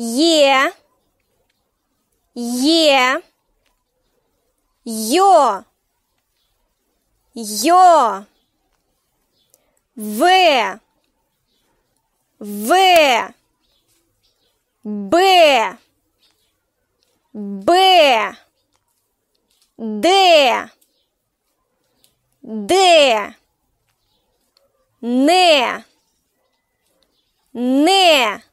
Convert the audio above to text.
Е, Е, Ё, Ё, В, В, Б, Б, Д, Д, Н, Н,